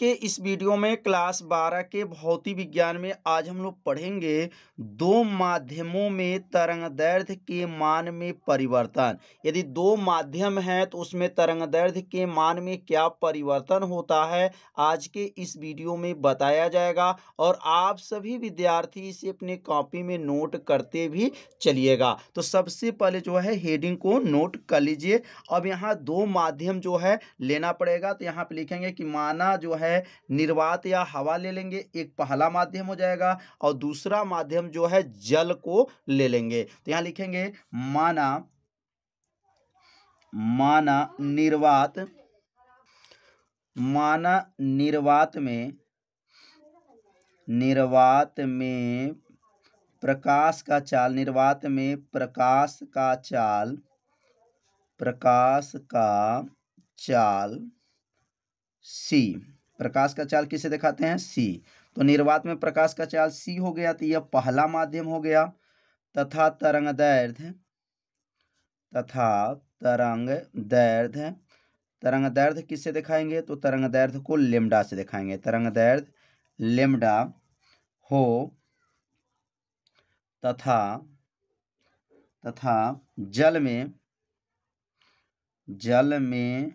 के इस वीडियो में क्लास 12 के भौतिक विज्ञान में आज हम लोग पढ़ेंगे दो माध्यमों में तरंग दैर्ध्य के मान में परिवर्तन यदि दो माध्यम हैं तो उसमें तरंग दैर्ध्य के मान में क्या परिवर्तन होता है आज के इस वीडियो में बताया जाएगा और आप सभी विद्यार्थी इसे अपने कॉपी में नोट करते भी चलिएगा तो सबसे पहले जो है हेडिंग को नोट कर लीजिए अब यहाँ दो माध्यम जो है लेना पड़ेगा तो यहाँ पर लिखेंगे कि माना जो है है निर्वात या हवा ले लेंगे एक पहला माध्यम हो जाएगा और दूसरा माध्यम जो है जल को ले लेंगे तो यहां लिखेंगे माना माना निर्वात माना निर्वात में निर्वात में प्रकाश का चाल निर्वात में प्रकाश का चाल प्रकाश का चाल सी प्रकाश का चाल किसे दिखाते हैं सी तो निर्वात में प्रकाश का चाल सी हो गया तो यह पहला माध्यम हो गया तथा तरंग दैर्ध्य तथा तरंग दैर्ध्य तरंग दैर्ध्य किससे दिखाएंगे तो तरंग दैर्ध्य को लेमडा से दिखाएंगे तरंग दैर्ध लेमडा हो तथा तथा जल में जल में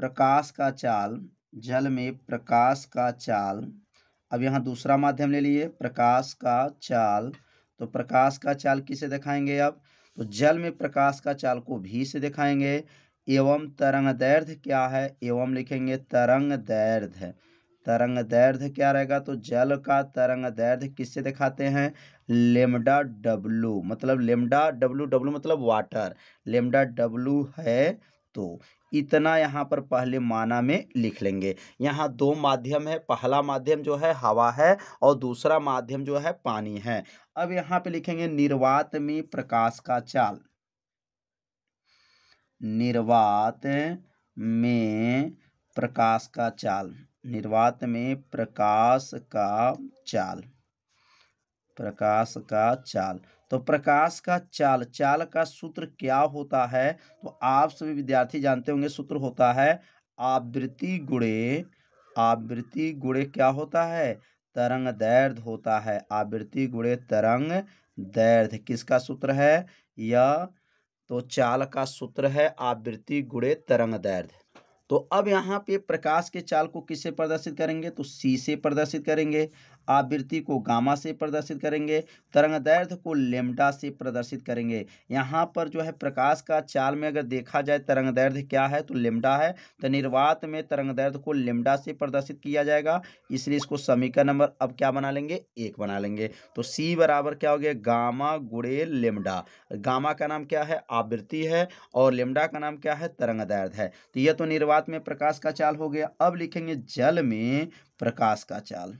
प्रकाश का चाल जल में प्रकाश का चाल अब यहाँ दूसरा माध्यम ले लिए प्रकाश का चाल तो प्रकाश का चाल किसे दिखाएंगे अब तो जल में प्रकाश का चाल को भी से दिखाएंगे एवं तरंग दैर्ध्य क्या है एवं लिखेंगे तरंग दैर्ध्य तरंग दैर्ध्य क्या रहेगा तो जल का तरंग दैर्ध्य किससे दिखाते हैं लेमडा डब्लू मतलब लेमडा डब्लू डब्लू मतलब वाटर लेमडा डब्लू है तो इतना यहाँ पर पहले माना में लिख लेंगे यहाँ दो माध्यम है पहला माध्यम जो है हवा है और दूसरा माध्यम जो है पानी है अब यहाँ पे लिखेंगे निर्वात में प्रकाश का चाल निर्वात में प्रकाश का चाल निर्वात में प्रकाश का चाल प्रकाश का चाल तो प्रकाश का चाल चाल का सूत्र क्या होता है तो आप सभी विद्यार्थी जानते होंगे सूत्र होता है आवृत्ति गुड़े आवृत्ति गुड़े क्या होता है तरंग दैर्ध होता है आवृत्ति गुड़े तरंग दैर्ध किसका सूत्र है यह तो चाल का सूत्र है आवृत्ति गुड़े तरंग दैर्ध तो अब यहाँ पे प्रकाश के चाल को किससे प्रदर्शित करेंगे तो सी से प्रदर्शित करेंगे आवृत्ति को गामा से प्रदर्शित करेंगे तरंग दैर्ध्य को लेमडा से प्रदर्शित करेंगे यहाँ पर जो है प्रकाश का चाल में अगर देखा जाए तरंग दैर्ध्य क्या है तो लेमडा है तो निर्वात में तरंग दैर्ध्य को लेमडा से प्रदर्शित किया जाएगा इसलिए इसको समीकरण नंबर अब क्या बना लेंगे एक बना लेंगे तो सी बराबर क्या हो गया गामा गुड़े लेमडा गामा का नाम क्या है आवृत्ति है और लेमडा का नाम क्या है तरंग दैर्ध्य है तो यह तो निर्वात साथ में प्रकाश का चाल हो गया अब लिखेंगे जल में प्रकाश का चाल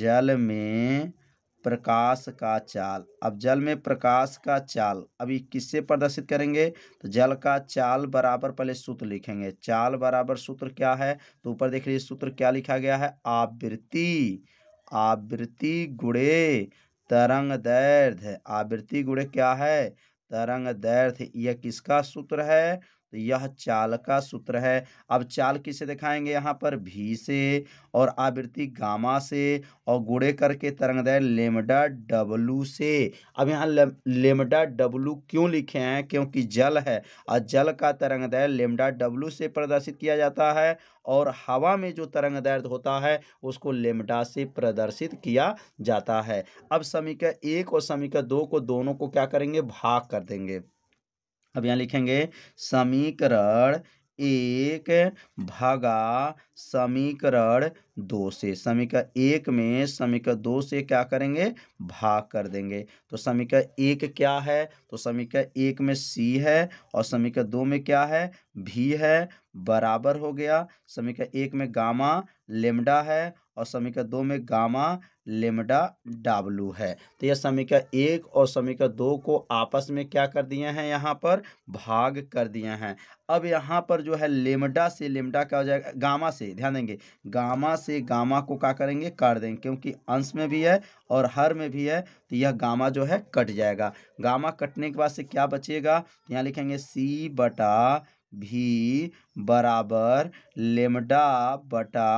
जल में प्रकाश का चाल अब जल में प्रकाश का चाल अभी किससे प्रदर्शित करेंगे तो जल का चाल बराबर पहले सूत्र लिखेंगे चाल बराबर सूत्र क्या है तो ऊपर देख लीजिए सूत्र क्या लिखा गया है आवृत्ति आवृत्ति गुड़े तरंग दैर्ध्य आवृत्ति गुड़े क्या है तरंग दैर्ध्य यह किसका सूत्र है तो यह चाल का सूत्र है अब चाल किसे दिखाएंगे यहाँ पर भी से और आवृत्ति गामा से और गुड़े करके तरंग दैर लेमडा डब्लू से अब यहाँ लेमडा डब्लू क्यों लिखे हैं क्योंकि जल है और जल का तरंग दैर लेमडा डब्लू से प्रदर्शित किया जाता है और हवा में जो तरंग दैर्ध होता है उसको लेमडा से प्रदर्शित किया जाता है अब समीकरण एक और समीकरण दो को दोनों को क्या करेंगे भाग कर देंगे अब यहाँ लिखेंगे समीकरण एक भागा समीकरण दो से समीकरण एक में समीकरण दो से क्या करेंगे भाग कर देंगे तो समीकरण एक क्या है तो समीकरण एक में सी है और समीकरण दो में क्या है भी है बराबर हो गया समीकरण एक में गामा लेमडा है और समीकरण दो में गामा लेमडा डाब्लू है तो यह समीकरण एक और समीकरण दो को आपस में क्या कर दिए हैं यहाँ पर भाग कर दिए हैं अब यहाँ पर जो है लेमडा से लेमडा क्या हो जाएगा गामा से ध्यान देंगे गामा से गामा को क्या करेंगे काट देंगे क्योंकि अंश में भी है और हर में भी है तो यह गामा जो है कट जाएगा गामा कटने के बाद से क्या बचेगा यहाँ लिखेंगे सी बटा भी बराबर लेमडा बटा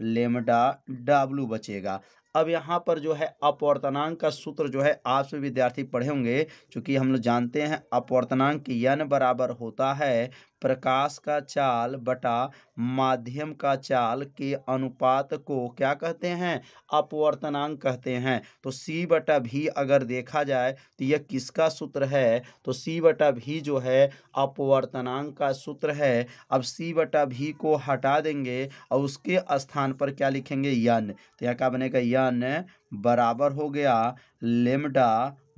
लेमडा डब्लू बचेगा अब यहाँ पर जो है अपवर्तनांक का सूत्र जो है आप सभी विद्यार्थी पढ़े होंगे क्योंकि हम लोग जानते हैं अपवर्तनांक यन बराबर होता है प्रकाश का चाल बटा माध्यम का चाल के अनुपात को क्या कहते हैं अपवर्तनांक कहते हैं तो सी बटा भी अगर देखा जाए तो यह किसका सूत्र है तो सी बटा भी जो है अपवर्तनांक का सूत्र है अब सी बटा भी को हटा देंगे और उसके स्थान पर क्या लिखेंगे यन तो यहाँ क्या बनेगा यन बराबर हो गया लेमडा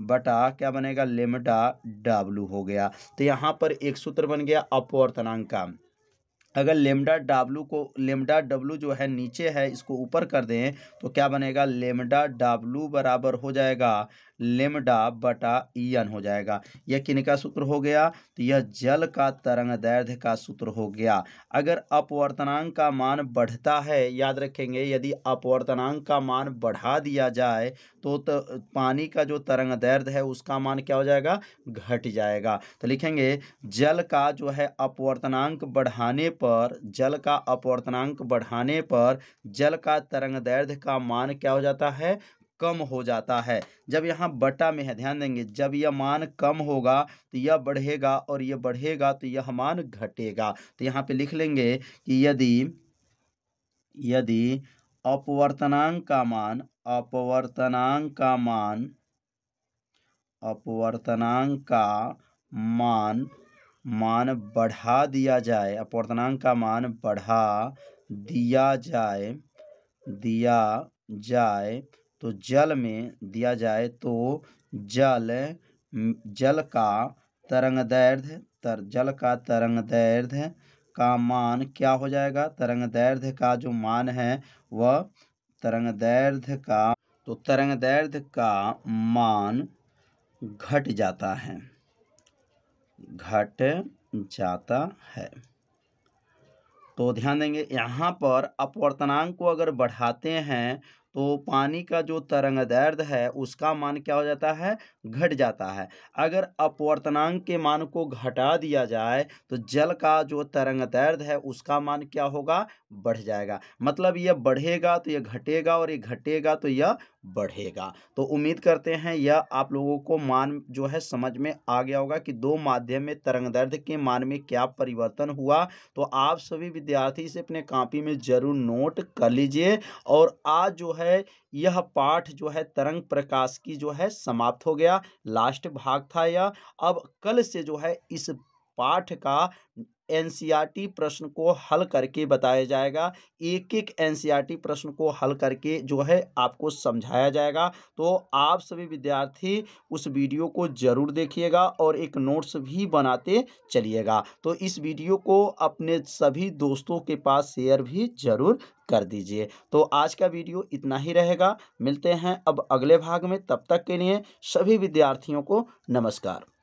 बटा क्या बनेगा लेमडा डब्लू हो गया तो यहाँ पर एक सूत्र बन गया अपवर्तनांक का अगर लेमडा डब्लू को लेमडा डब्लू जो है नीचे है इसको ऊपर कर दें तो क्या बनेगा लेमडा डब्लू बराबर हो जाएगा लिमडा बटा ईयन हो जाएगा यह किन का सूत्र हो गया तो यह जल का तरंग दैर्ध्य का सूत्र हो गया अगर अपवर्तनांक का मान बढ़ता है याद रखेंगे यदि अपवर्तनांक का मान बढ़ा दिया जाए तो, तो पानी का जो तरंग दैर्ध्य है उसका मान क्या हो जाएगा घट जाएगा तो लिखेंगे जल का जो है अपवर्तनांक बढ़ाने पर जल का अपवर्तनांक बढ़ाने पर जल का तरंग दैर्ध्य का मान क्या हो जाता है कम हो जाता है जब यहाँ बटा में है ध्यान देंगे जब यह मान कम होगा तो यह बढ़ेगा और यह बढ़ेगा तो यह मान घटेगा तो यहाँ पे लिख लेंगे कि यदि यदि अपवर्तनांक का मान अपवर्तनांक का मान अपवर्तनांक का मान मान बढ़ा दिया जाए अपवर्तनांक का मान बढ़ा दिया जाए दिया जाए तो जल में दिया जाए तो जल जल का तरंग दैर्ध्य तर जल का तरंग दैर्ध्य का मान क्या हो जाएगा तरंग दैर्ध्य का जो मान है वह तरंग दैर्ध्य का तो तरंग दैर्ध्य का मान घट जाता है घट जाता है तो ध्यान देंगे यहाँ पर अपवर्तनांक को अगर बढ़ाते हैं तो पानी का जो तरंग दैर्ध्य है उसका मान क्या हो जाता है घट जाता है अगर अपवर्तनांक के मान को घटा दिया जाए तो जल का जो तरंग दैर्ध्य है उसका मान क्या होगा बढ़ जाएगा मतलब यह बढ़ेगा तो यह घटेगा और यह घटेगा तो यह बढ़ेगा तो उम्मीद करते हैं यह आप लोगों को मान जो है समझ में आ गया होगा कि दो माध्यम में तरंग दर्द के मान में क्या परिवर्तन हुआ तो आप सभी विद्यार्थी इसे अपने कापी में जरूर नोट कर लीजिए और आज जो है यह पाठ जो है तरंग प्रकाश की जो है समाप्त हो गया लास्ट भाग था यह अब कल से जो है इस पाठ का एनसीईआरटी प्रश्न को हल करके बताया जाएगा एक एक एनसीईआरटी प्रश्न को हल करके जो है आपको समझाया जाएगा तो आप सभी विद्यार्थी उस वीडियो को जरूर देखिएगा और एक नोट्स भी बनाते चलिएगा तो इस वीडियो को अपने सभी दोस्तों के पास शेयर भी जरूर कर दीजिए तो आज का वीडियो इतना ही रहेगा मिलते हैं अब अगले भाग में तब तक के लिए सभी विद्यार्थियों को नमस्कार